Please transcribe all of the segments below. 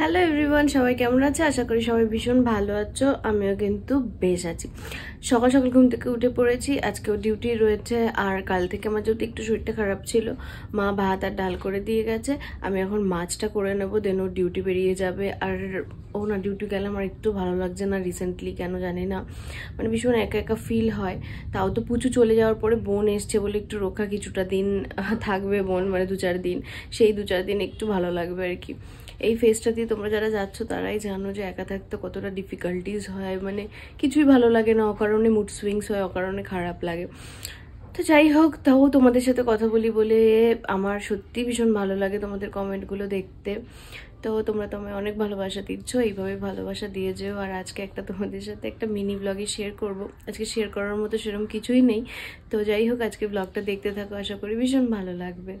Hello everyone সবাই কেমন আছে আশা করি সবাই ভীষণ ভালো আছো আমিও কিন্তু বেশ আছি সকাল সকাল ঘুম থেকে উঠে পড়েছি আজকেও ডিউটি রয়েছে আর কাল থেকে আমার যদি একটু শরীরটা খারাপ ছিল মা ভাত আর ডাল করে দিয়ে গেছে আমি এখন মাছটা করে নেবো দেন ওর ডিউটি বেরিয়ে যাবে আর ও না ডিউটি গেলে আমার একটু ভালো লাগছে না রিসেন্টলি কেন জানি না মানে ভীষণ একা একা ফিল হয় তাও তো পুচু চলে যাওয়ার পরে বোন এসছে বলে একটু রক্ষা কিছুটা দিন থাকবে বোন মানে দু চার দিন সেই দু চার দিন একটু ভালো লাগবে আর কি এই ফেসটা দিয়ে তোমরা যারা যাচ্ছ তারাই জানো যে একা থাকতে কতটা ডিফিকাল্টিস হয় মানে কিছুই ভালো লাগে না অকারণে মুড সুইংস হয় অকারণে খারাপ লাগে তো যাই হোক তাও তোমাদের সাথে কথা বলি বলে আমার সত্যি ভীষণ ভালো লাগে তোমাদের কমেন্টগুলো দেখতে তো তোমরা তো আমায় অনেক ভালোবাসা দিচ্ছ এইভাবে ভালোবাসা দিয়ে যেও আর আজকে একটা তোমাদের সাথে একটা মিনি ব্লগই শেয়ার করব আজকে শেয়ার করার মতো সেরকম কিছুই নেই তো যাই হোক আজকে ব্লগটা দেখতে থাকো আশা করি ভীষণ ভালো লাগবে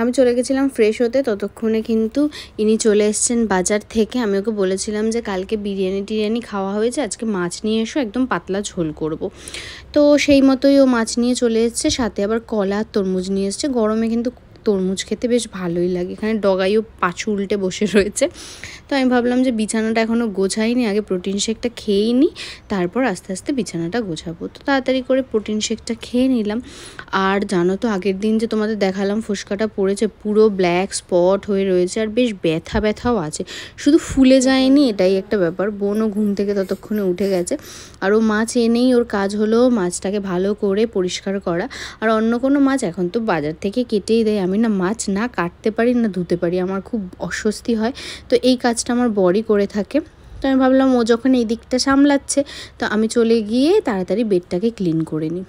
আমি চলে গেছিলাম ফ্রেশ হতে ততক্ষণে কিন্তু ইনি চলে এসছেন বাজার থেকে আমি ওকে বলেছিলাম যে কালকে বিরিয়ানি টিরিয়ানি খাওয়া হয়েছে আজকে মাছ নিয়ে এসো একদম পাতলা ঝোল করব। তো সেই মতোই ও মাছ নিয়ে চলে এসছে সাথে আবার কলা তরমুজ নিয়ে এসছে গরমে কিন্তু তরমুজ খেতে বেশ ভালোই লাগে এখানে ডগাইও পাছু উল্টে বসে রয়েছে তো আমি ভাবলাম যে বিছানাটা এখনও গোছাইনি আগে প্রোটিন শেকটা খেয়েই নিই তারপর আস্তে আস্তে বিছানাটা গোছাবো তো তাড়াতাড়ি করে প্রোটিন শেকটা খেয়ে নিলাম আর জানো তো আগের দিন যে তোমাদের দেখালাম ফুসকাটা পড়েছে পুরো ব্ল্যাক স্পট হয়ে রয়েছে আর বেশ ব্যথা ব্যথাও আছে শুধু ফুলে যায়নি এটাই একটা ব্যাপার বোনও ঘুম থেকে ততক্ষণে উঠে গেছে আর ও মাছ এনেই ওর কাজ হলো মাছটাকে ভালো করে পরিষ্কার করা আর অন্য কোনো মাছ এখন তো বাজার থেকে কেটেই দেয় আমি আমি না মাছ না কাটতে পারি না ধুতে পারি আমার খুব অস্বস্তি হয় তো এই কাজটা আমার বরই করে থাকে তো আমি ভাবলাম ও যখন এই দিকটা সামলাচ্ছে তো আমি চলে গিয়ে তাড়াতাড়ি বেডটাকে ক্লিন করে নিই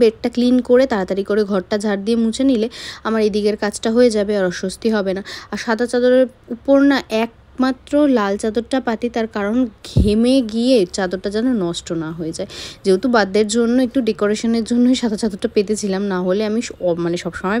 বেডটা ক্লিন করে তাড়াতাড়ি করে ঘরটা ঝাড় দিয়ে মুছে নিলে আমার এদিকের কাজটা হয়ে যাবে আর অস্বস্তি হবে না আর সাদা চাদরের উপর না এক একমাত্র লাল চাদরটা পাতি তার কারণ ঘেমে গিয়ে চাদরটা যেন নষ্ট না হয়ে যায় যেহেতু বার্থডের জন্য একটু ডেকোরেশনের জন্যই সাদা চাদরটা পেতেছিলাম না হলে আমি মানে সবসময়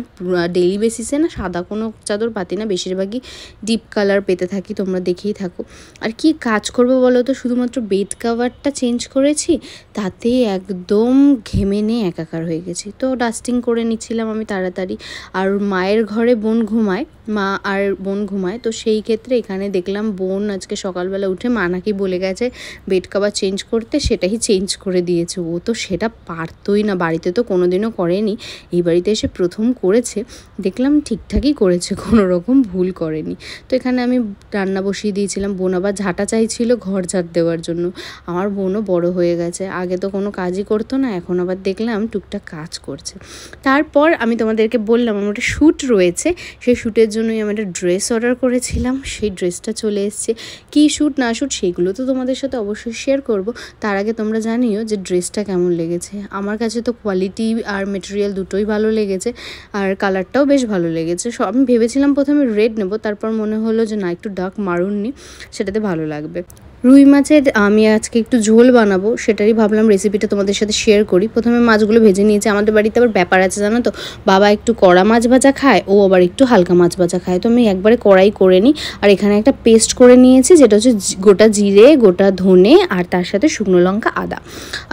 ডেইলি বেসিসে না সাদা কোনো চাদর পাতি না বেশিরভাগই ডিপ কালার পেতে থাকি তোমরা দেখেই থাকো আর কি কাজ করবো বলো তো শুধুমাত্র বেড কাভারটা চেঞ্জ করেছি তাতে একদম ঘেমে নিয়ে একাকার হয়ে গেছি তো ডাস্টিং করে নিচ্ছিলাম আমি তাড়াতাড়ি আর মায়ের ঘরে বোন ঘুমায় মা আর বোন ঘুমায় তো সেই ক্ষেত্রে এখানে দেখলাম বোন আজকে সকালবেলা উঠে মা নাকি বলে গেছে বেড কাভার চেঞ্জ করতে সেটাই চেঞ্জ করে দিয়েছে ও তো সেটা পারতই না বাড়িতে তো কোনোদিনও করেনি এই বাড়িতে এসে প্রথম করেছে দেখলাম ঠিকঠাকই করেছে কোনো রকম ভুল করেনি তো এখানে আমি রান্না বসিয়ে দিয়েছিলাম বোন আবার ঝাঁটা চাইছিল ঘর ঝাঁট দেওয়ার জন্য আমার বোনও বড় হয়ে গেছে আগে তো কোনো কাজই করতো না এখন আবার দেখলাম টুকটাক কাজ করছে তারপর আমি তোমাদেরকে বললাম আমার একটা শ্যুট রয়েছে সেই শ্যুটের জন্যই আমি একটা ড্রেস অর্ডার করেছিলাম সেই ড্রেসটা চলে এসছে কী শ্যুট না শ্যুট সেইগুলো তো তোমাদের সাথে অবশ্যই শেয়ার করব তার আগে তোমরা জানিও যে ড্রেসটা কেমন লেগেছে আমার কাছে তো কোয়ালিটি আর মেটেরিয়াল দুটোই ভালো লেগেছে আর কালারটাও বেশ ভালো লেগেছে সব আমি ভেবেছিলাম প্রথমে রেড নেব তারপর মনে হলো যে না একটু ডার্ক মারুননি সেটাতে ভালো লাগবে রুই মাছের আমি আজকে একটু ঝোল বানাবো সেটারই ভাবলাম রেসিপিটা তোমাদের সাথে শেয়ার করি প্রথমে মাছগুলো ভেজে নিয়েছি আমাদের বাড়িতে আবার ব্যাপার আছে জানো তো বাবা একটু কড়া মাছ ভাজা খায় ও আবার একটু হালকা মাছ ভাজা খায় তো আমি একবারে কড়াই করে নিই আর এখানে একটা পেস্ট করে নিয়েছি যেটা হচ্ছে গোটা জিরে গোটা ধনে আর তার সাথে শুকনো লঙ্কা আদা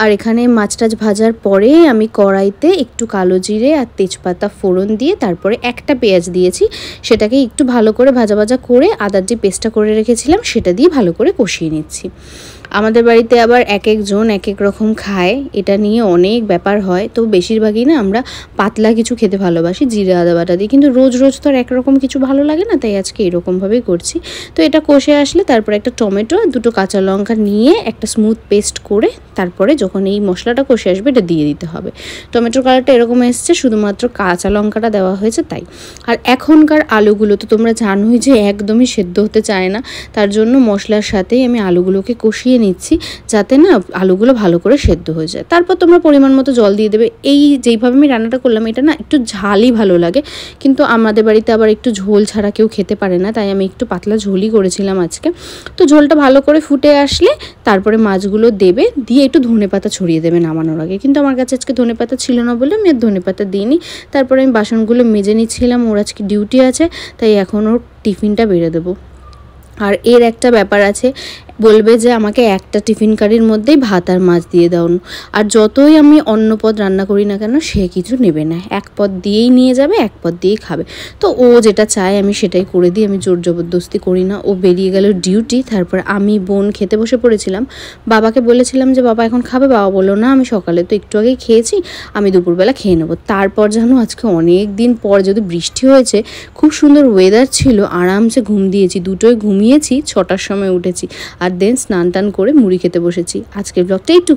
আর এখানে মাছ টাছ ভাজার পরে আমি কড়াইতে একটু কালো জিরে আর তেজপাতা ফোড়ন দিয়ে তারপরে একটা পেঁয়াজ দিয়েছি সেটাকে একটু ভালো করে ভাজা ভাজা করে আদার যে পেস্টটা করে রেখেছিলাম সেটা দিয়ে ভালো করে কষিয়ে নিচ্ছি আমাদের বাড়িতে আবার এক একজন এক এক রকম খায় এটা নিয়ে অনেক ব্যাপার হয় তো বেশিরভাগই না আমরা পাতলা কিছু খেতে ভালোবাসি জিরা আদা বাটা দিই কিন্তু রোজ রোজ তো আর একরকম কিছু ভালো লাগে না তাই আজকে এরকমভাবেই করছি তো এটা কষে আসলে তারপর একটা টমেটো আর দুটো কাঁচা লঙ্কা নিয়ে একটা স্মুথ পেস্ট করে তারপরে যখন এই মশলাটা কষে আসবে এটা দিয়ে দিতে হবে টমেটোর কালারটা এরকম এসছে শুধুমাত্র কাঁচা লঙ্কাটা দেওয়া হয়েছে তাই আর এখনকার আলুগুলো তো তোমরা জানোই যে একদমই সেদ্ধ হতে চায় না তার জন্য মশলার সাথেই আমি আলুগুলোকে কষিয়ে দিয়ে নিচ্ছি যাতে না আলুগুলো ভালো করে সেদ্ধ হয়ে যায় তারপর তোমরা পরিমাণ মতো জল দিয়ে দেবে এই যেইভাবে আমি রান্নাটা করলাম এটা না একটু ঝালই ভালো লাগে কিন্তু আমাদের বাড়িতে আবার একটু ঝোল ছাড়া কেউ খেতে পারে না তাই আমি একটু পাতলা ঝোলই করেছিলাম আজকে তো ঝোলটা ভালো করে ফুটে আসলে তারপরে মাছগুলো দেবে দিয়ে একটু ধনে পাতা ছড়িয়ে দেবে নামানোর আগে কিন্তু আমার কাছে আজকে ধনে পাতা ছিল না বলে আমি আর ধনে পাতা দিইনি তারপরে আমি বাসনগুলো মেজে নিচ্ছিলাম ওর আজকে ডিউটি আছে তাই এখন ওর টিফিনটা বেড়ে দেবো আর এর একটা ব্যাপার আছে বলবে যে আমাকে একটা টিফিন কারির মধ্যেই ভাত আর মাছ দিয়ে দাও আর যতই আমি অন্য পদ রান্না করি না কেন সে কিছু নেবে না এক পদ দিয়েই নিয়ে যাবে এক পদ দিয়েই খাবে তো ও যেটা চায় আমি সেটাই করে দিই আমি জোর জবরদস্তি করি না ও বেরিয়ে গেল ডিউটি তারপর আমি বোন খেতে বসে পড়েছিলাম বাবাকে বলেছিলাম যে বাবা এখন খাবে বাবা বললো না আমি সকালে তো একটু আগে খেয়েছি আমি দুপুরবেলা খেয়ে নেবো তারপর যেন আজকে অনেক দিন পর যদি বৃষ্টি হয়েছে খুব সুন্দর ওয়েদার ছিল আরামসে ঘুম দিয়েছি দুটোই ঘুমিয়েছি ছটার সময় উঠেছি আর দেন স্নান টান করে মুড়ি খেতে বসেছি আজকের ব্লগটা একটু